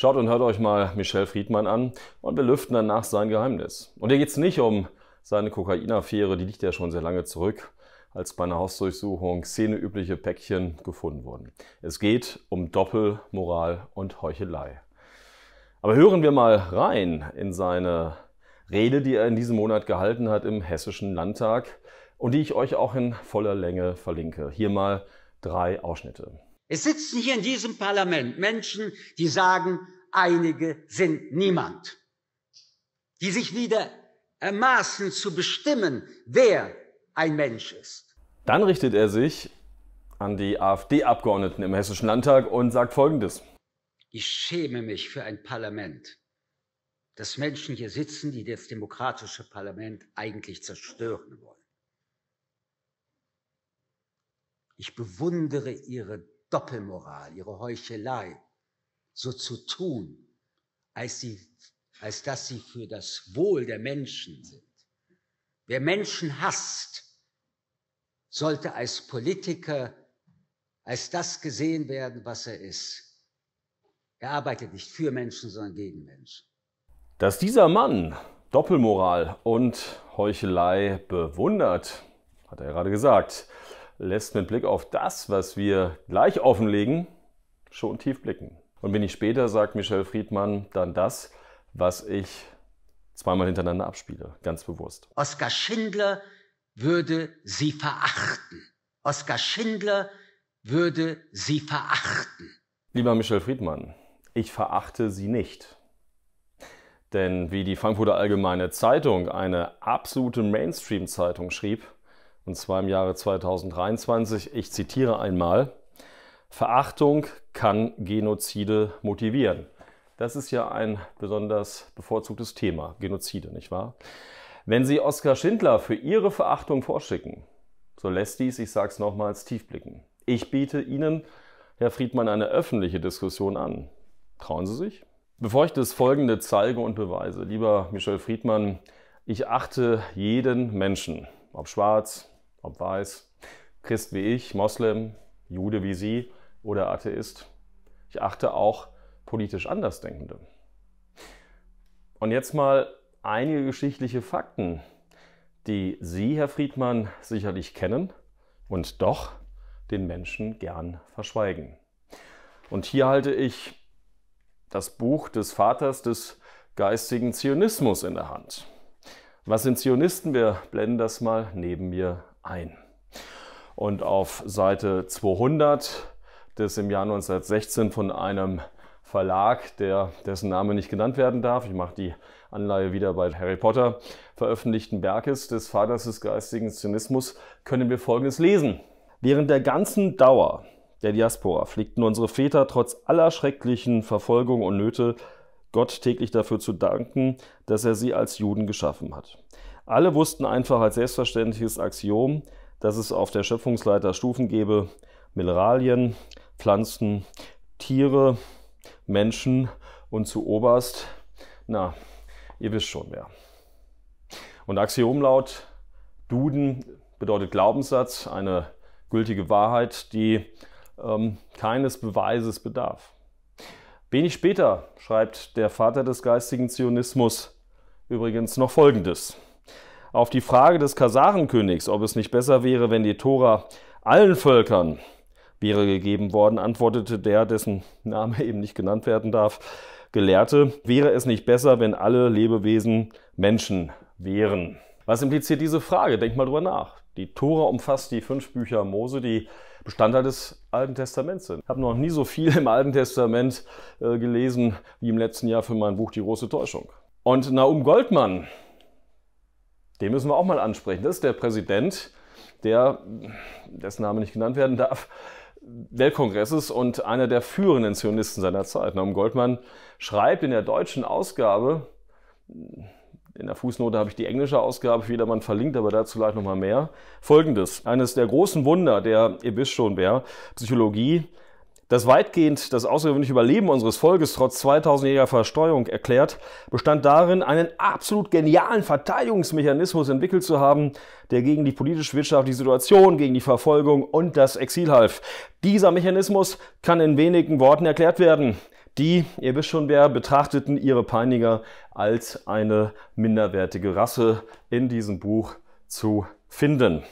Schaut und hört euch mal Michel Friedmann an und wir lüften danach sein Geheimnis. Und hier geht es nicht um seine Kokainaffäre, die liegt ja schon sehr lange zurück, als bei einer Hausdurchsuchung szeneübliche Päckchen gefunden wurden. Es geht um Doppelmoral und Heuchelei. Aber hören wir mal rein in seine Rede, die er in diesem Monat gehalten hat im Hessischen Landtag und die ich euch auch in voller Länge verlinke. Hier mal drei Ausschnitte. Es sitzen hier in diesem Parlament Menschen, die sagen, einige sind niemand, die sich wieder ermaßen zu bestimmen, wer ein Mensch ist. Dann richtet er sich an die AfD-Abgeordneten im Hessischen Landtag und sagt Folgendes. Ich schäme mich für ein Parlament, dass Menschen hier sitzen, die das demokratische Parlament eigentlich zerstören wollen. Ich bewundere ihre Doppelmoral, ihre Heuchelei, so zu tun, als, sie, als dass sie für das Wohl der Menschen sind. Wer Menschen hasst, sollte als Politiker als das gesehen werden, was er ist. Er arbeitet nicht für Menschen, sondern gegen Menschen. Dass dieser Mann Doppelmoral und Heuchelei bewundert, hat er gerade gesagt lässt mit Blick auf das, was wir gleich offenlegen, schon tief blicken. Und wenig später sagt Michel Friedmann dann das, was ich zweimal hintereinander abspiele, ganz bewusst. Oskar Schindler würde sie verachten. Oskar Schindler würde sie verachten. Lieber Michel Friedmann, ich verachte sie nicht. Denn wie die Frankfurter Allgemeine Zeitung, eine absolute Mainstream-Zeitung, schrieb, und zwar im Jahre 2023. Ich zitiere einmal, Verachtung kann Genozide motivieren. Das ist ja ein besonders bevorzugtes Thema, Genozide, nicht wahr? Wenn Sie Oskar Schindler für Ihre Verachtung vorschicken, so lässt dies, ich sage es nochmals, tief blicken. Ich biete Ihnen, Herr Friedmann, eine öffentliche Diskussion an. Trauen Sie sich? Bevor ich das Folgende zeige und beweise, lieber Michel Friedmann, ich achte jeden Menschen, ob schwarz, ob weiß, Christ wie ich, Moslem, Jude wie Sie oder Atheist. Ich achte auch politisch Andersdenkende. Und jetzt mal einige geschichtliche Fakten, die Sie, Herr Friedmann, sicherlich kennen und doch den Menschen gern verschweigen. Und hier halte ich das Buch des Vaters des geistigen Zionismus in der Hand. Was sind Zionisten? Wir blenden das mal neben mir ein. Und auf Seite 200 des im Jahr 1916 von einem Verlag, der, dessen Name nicht genannt werden darf, ich mache die Anleihe wieder bei Harry Potter, veröffentlichten Werkes des Vaters des geistigen Zynismus, können wir Folgendes lesen. Während der ganzen Dauer der Diaspora pflegten unsere Väter trotz aller schrecklichen Verfolgung und Nöte Gott täglich dafür zu danken, dass er sie als Juden geschaffen hat. Alle wussten einfach als selbstverständliches Axiom, dass es auf der Schöpfungsleiter Stufen gebe, Mineralien, Pflanzen, Tiere, Menschen und zu oberst, na, ihr wisst schon wer. Und Axiom laut Duden bedeutet Glaubenssatz, eine gültige Wahrheit, die ähm, keines Beweises bedarf. Wenig später schreibt der Vater des geistigen Zionismus übrigens noch Folgendes. Auf die Frage des Kasarenkönigs, ob es nicht besser wäre, wenn die Tora allen Völkern wäre gegeben worden, antwortete der, dessen Name eben nicht genannt werden darf, Gelehrte, wäre es nicht besser, wenn alle Lebewesen Menschen wären? Was impliziert diese Frage? Denk mal drüber nach. Die Tora umfasst die fünf Bücher Mose, die Bestandteil des Alten Testaments sind. Ich habe noch nie so viel im Alten Testament äh, gelesen wie im letzten Jahr für mein Buch Die große Täuschung. Und Naum Goldmann, den müssen wir auch mal ansprechen. Das ist der Präsident, der, dessen Name nicht genannt werden darf, Weltkongresses und einer der führenden Zionisten seiner Zeit. Naum Goldmann schreibt in der deutschen Ausgabe, in der Fußnote habe ich die englische Ausgabe für jedermann verlinkt, aber dazu gleich nochmal mehr. Folgendes. Eines der großen Wunder der ihr wisst schon wer, Psychologie das weitgehend das außergewöhnliche Überleben unseres Volkes trotz 2000-jähriger Versteuerung erklärt, bestand darin, einen absolut genialen Verteidigungsmechanismus entwickelt zu haben, der gegen die politisch-wirtschaftliche Situation, gegen die Verfolgung und das Exil half. Dieser Mechanismus kann in wenigen Worten erklärt werden. Die, ihr wisst schon wer, betrachteten ihre Peiniger als eine minderwertige Rasse in diesem Buch zu finden.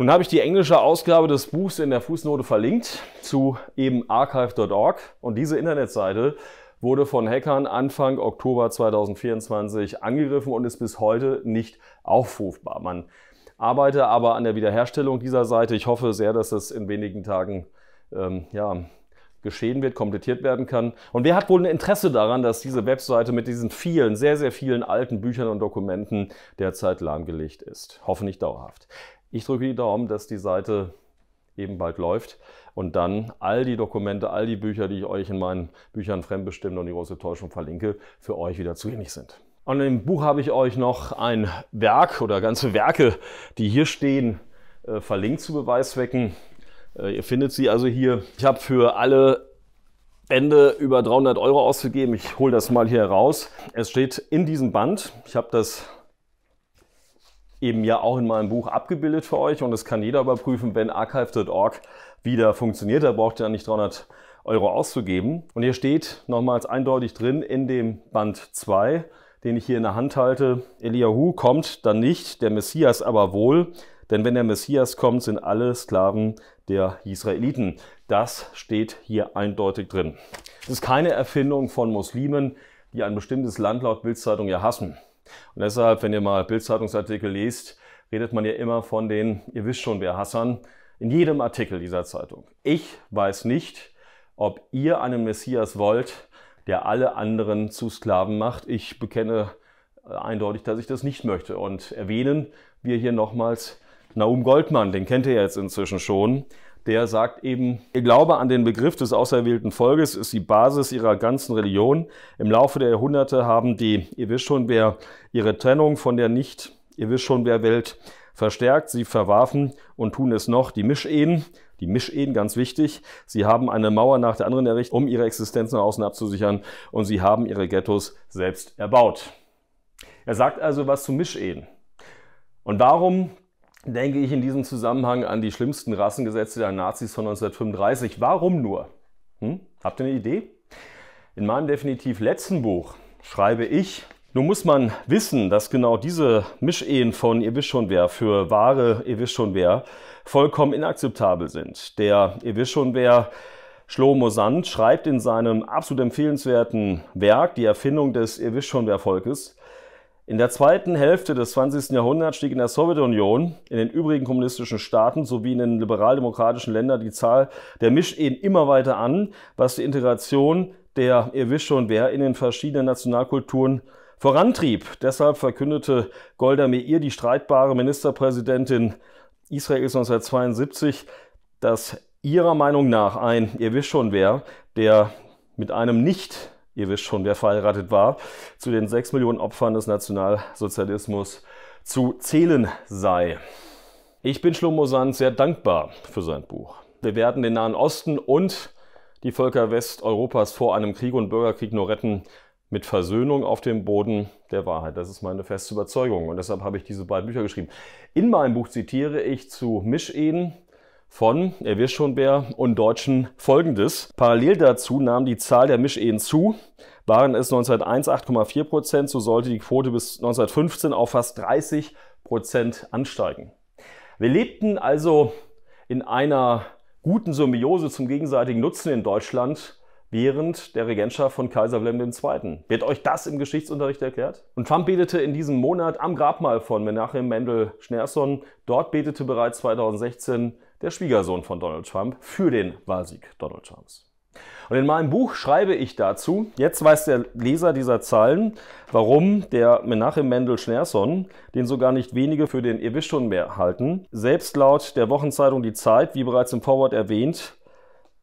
Nun habe ich die englische Ausgabe des Buchs in der Fußnote verlinkt zu eben archive.org und diese Internetseite wurde von Hackern Anfang Oktober 2024 angegriffen und ist bis heute nicht aufrufbar. Man arbeite aber an der Wiederherstellung dieser Seite. Ich hoffe sehr, dass das in wenigen Tagen ähm, ja, geschehen wird, komplettiert werden kann. Und wer hat wohl ein Interesse daran, dass diese Webseite mit diesen vielen, sehr, sehr vielen alten Büchern und Dokumenten derzeit lahmgelegt ist? Hoffentlich dauerhaft. Ich drücke die Daumen, dass die Seite eben bald läuft und dann all die Dokumente, all die Bücher, die ich euch in meinen Büchern Fremdbestimmt und die große Täuschung verlinke, für euch wieder zugänglich sind. Und im Buch habe ich euch noch ein Werk oder ganze Werke, die hier stehen, äh, verlinkt zu Beweiszwecken. Äh, ihr findet sie also hier. Ich habe für alle Bände über 300 Euro ausgegeben. Ich hole das mal hier raus. Es steht in diesem Band. Ich habe das eben ja auch in meinem Buch abgebildet für euch und das kann jeder überprüfen, wenn archive.org wieder funktioniert. Da braucht ihr ja nicht 300 Euro auszugeben. Und hier steht nochmals eindeutig drin in dem Band 2, den ich hier in der Hand halte, Eliahu kommt dann nicht, der Messias aber wohl, denn wenn der Messias kommt, sind alle Sklaven der Israeliten. Das steht hier eindeutig drin. Es ist keine Erfindung von Muslimen, die ein bestimmtes Land laut Bildzeitung ja hassen. Und deshalb, wenn ihr mal Bildzeitungsartikel zeitungsartikel lest, redet man ja immer von den, ihr wisst schon, wer Hassan, in jedem Artikel dieser Zeitung. Ich weiß nicht, ob ihr einen Messias wollt, der alle anderen zu Sklaven macht. Ich bekenne äh, eindeutig, dass ich das nicht möchte. Und erwähnen wir hier nochmals Naum Goldmann, den kennt ihr jetzt inzwischen schon, der sagt eben, ihr Glaube an den Begriff des auserwählten Volkes ist die Basis ihrer ganzen Religion. Im Laufe der Jahrhunderte haben die, ihr wisst schon, wer ihre Trennung von der nicht, ihr wisst schon, wer Welt verstärkt, sie verwarfen und tun es noch, die Mischehen, die Mischehen, ganz wichtig. Sie haben eine Mauer nach der anderen errichtet, um ihre Existenz nach außen abzusichern und sie haben ihre Ghettos selbst erbaut. Er sagt also was zu Mischehen. Und warum denke ich in diesem Zusammenhang an die schlimmsten Rassengesetze der Nazis von 1935. Warum nur? Hm? Habt ihr eine Idee? In meinem definitiv letzten Buch schreibe ich, nun muss man wissen, dass genau diese Mischehen von ihr wisst schon wer für wahre ihr wisst schon wer vollkommen inakzeptabel sind. Der ihr wisst schon wer Shlomo Sand schreibt in seinem absolut empfehlenswerten Werk Die Erfindung des ihr wisst schon wer Volkes in der zweiten Hälfte des 20. Jahrhunderts stieg in der Sowjetunion, in den übrigen kommunistischen Staaten sowie in den liberaldemokratischen Ländern die Zahl der Mischehen immer weiter an, was die Integration der, ihr wisst schon wer, in den verschiedenen Nationalkulturen vorantrieb. Deshalb verkündete Golda Meir, die streitbare Ministerpräsidentin Israels 1972, dass ihrer Meinung nach ein, ihr wisst schon wer, der mit einem nicht ihr wisst schon, wer verheiratet war, zu den sechs Millionen Opfern des Nationalsozialismus zu zählen sei. Ich bin Shlomo Sand sehr dankbar für sein Buch. Wir werden den Nahen Osten und die Völker Westeuropas vor einem Krieg und Bürgerkrieg nur retten mit Versöhnung auf dem Boden der Wahrheit. Das ist meine feste Überzeugung und deshalb habe ich diese beiden Bücher geschrieben. In meinem Buch zitiere ich zu Mischehen von, er äh, wisst schon wer, und Deutschen folgendes. Parallel dazu nahm die Zahl der Mischehen zu. Waren es 1901 8,4 Prozent, so sollte die Quote bis 1915 auf fast 30 Prozent ansteigen. Wir lebten also in einer guten Symbiose zum gegenseitigen Nutzen in Deutschland während der Regentschaft von Kaiser Wilhelm II. Wird euch das im Geschichtsunterricht erklärt? Und Trump betete in diesem Monat am Grabmal von Menachem Mendel Schneerson. Dort betete bereits 2016 der Schwiegersohn von Donald Trump, für den Wahlsieg Donald Trumps. Und in meinem Buch schreibe ich dazu, jetzt weiß der Leser dieser Zahlen, warum der Menachem Mendel Schneerson, den sogar nicht wenige für den Ewischun mehr halten, selbst laut der Wochenzeitung Die Zeit, wie bereits im Vorwort erwähnt,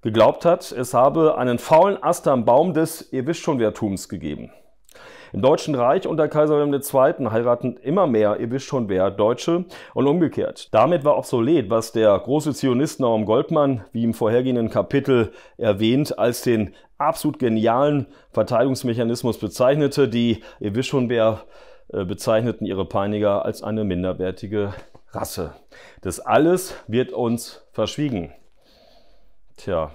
geglaubt hat, es habe einen faulen Ast am Baum des Ewischunwertums gegeben. Im Deutschen Reich unter Kaiser Wilhelm II. heiraten immer mehr, ihr wisst schon wer, Deutsche und umgekehrt. Damit war obsolet, was der große Zionist Naum Goldmann, wie im vorhergehenden Kapitel erwähnt, als den absolut genialen Verteidigungsmechanismus bezeichnete. Die, ihr wisst schon wer, äh, bezeichneten ihre Peiniger als eine minderwertige Rasse. Das alles wird uns verschwiegen. Tja,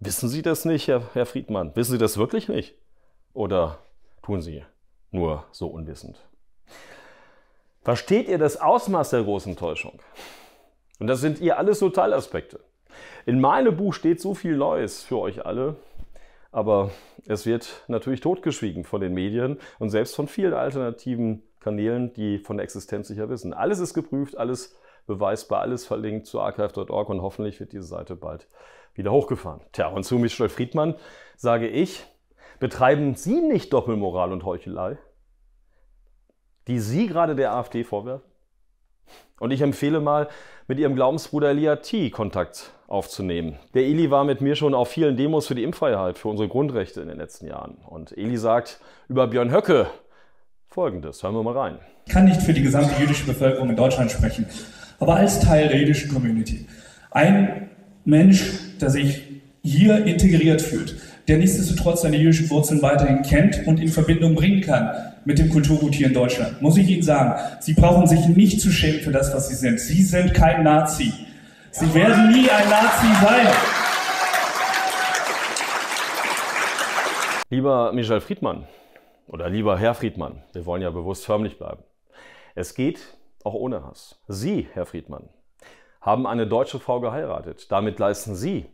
wissen Sie das nicht, Herr, Herr Friedmann? Wissen Sie das wirklich nicht? Oder Tun sie, nur so unwissend. Versteht ihr das Ausmaß der großen Täuschung? Und das sind ihr alles so Teilaspekte. In meinem Buch steht so viel Neues für euch alle, aber es wird natürlich totgeschwiegen von den Medien und selbst von vielen alternativen Kanälen, die von der Existenz sicher wissen. Alles ist geprüft, alles beweisbar, alles verlinkt zu archive.org und hoffentlich wird diese Seite bald wieder hochgefahren. Tja, und zu Michel Friedmann sage ich, Betreiben Sie nicht Doppelmoral und Heuchelei, die Sie gerade der AfD vorwerfen? Und ich empfehle mal, mit ihrem Glaubensbruder Eliati Kontakt aufzunehmen. Der Eli war mit mir schon auf vielen Demos für die Impffreiheit, für unsere Grundrechte in den letzten Jahren. Und Eli sagt über Björn Höcke folgendes: Hören wir mal rein. Ich kann nicht für die gesamte jüdische Bevölkerung in Deutschland sprechen, aber als Teil der jüdischen Community. Ein Mensch, der sich hier integriert fühlt, der nichtsdestotrotz seine jüdischen Wurzeln weiterhin kennt und in Verbindung bringen kann mit dem Kulturgut hier in Deutschland. Muss ich Ihnen sagen, Sie brauchen sich nicht zu schämen für das, was Sie sind. Sie sind kein Nazi. Sie werden nie ein Nazi sein. Lieber Michel Friedmann oder lieber Herr Friedmann, wir wollen ja bewusst förmlich bleiben. Es geht auch ohne Hass. Sie, Herr Friedmann, haben eine deutsche Frau geheiratet. Damit leisten Sie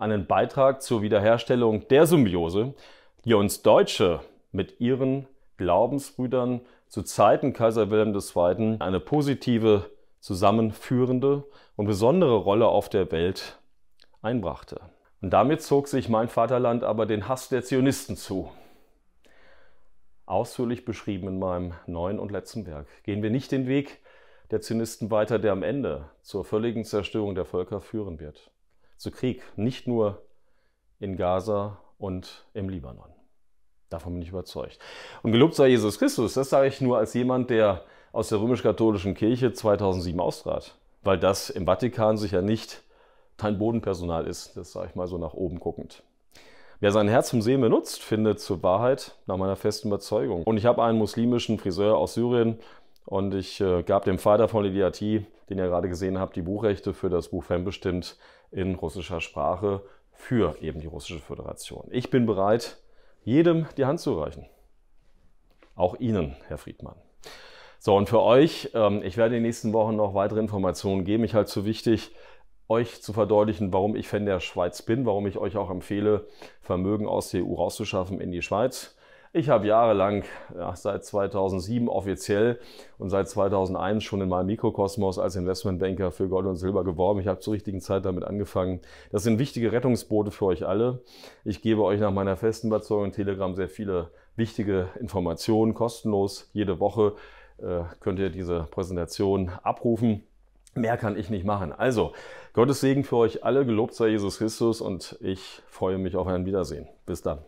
einen Beitrag zur Wiederherstellung der Symbiose, die uns Deutsche mit ihren Glaubensbrüdern zu Zeiten Kaiser Wilhelm II. eine positive, zusammenführende und besondere Rolle auf der Welt einbrachte. Und damit zog sich mein Vaterland aber den Hass der Zionisten zu. Ausführlich beschrieben in meinem neuen und letzten Werk. Gehen wir nicht den Weg der Zionisten weiter, der am Ende zur völligen Zerstörung der Völker führen wird zu Krieg, nicht nur in Gaza und im Libanon. Davon bin ich überzeugt. Und gelobt sei Jesus Christus, das sage ich nur als jemand, der aus der römisch-katholischen Kirche 2007 austrat, weil das im Vatikan sicher nicht dein Bodenpersonal ist, das sage ich mal so nach oben guckend. Wer sein Herz zum Sehen benutzt, findet zur Wahrheit nach meiner festen Überzeugung. Und ich habe einen muslimischen Friseur aus Syrien und ich äh, gab dem Vater von Lidiati, den ihr gerade gesehen habt, die Buchrechte für das Buch Fremdbestimmt in russischer Sprache für eben die Russische Föderation. Ich bin bereit, jedem die Hand zu reichen. Auch Ihnen, Herr Friedmann. So, und für euch, ähm, ich werde in den nächsten Wochen noch weitere Informationen geben. Ich halte es für wichtig, euch zu verdeutlichen, warum ich Fan der Schweiz bin, warum ich euch auch empfehle, Vermögen aus der EU rauszuschaffen in die Schweiz. Ich habe jahrelang, ja, seit 2007 offiziell und seit 2001 schon in meinem Mikrokosmos als Investmentbanker für Gold und Silber geworben. Ich habe zur richtigen Zeit damit angefangen. Das sind wichtige Rettungsboote für euch alle. Ich gebe euch nach meiner festen Überzeugung in Telegram sehr viele wichtige Informationen kostenlos. Jede Woche äh, könnt ihr diese Präsentation abrufen. Mehr kann ich nicht machen. Also, Gottes Segen für euch alle. Gelobt sei Jesus Christus und ich freue mich auf ein Wiedersehen. Bis dann.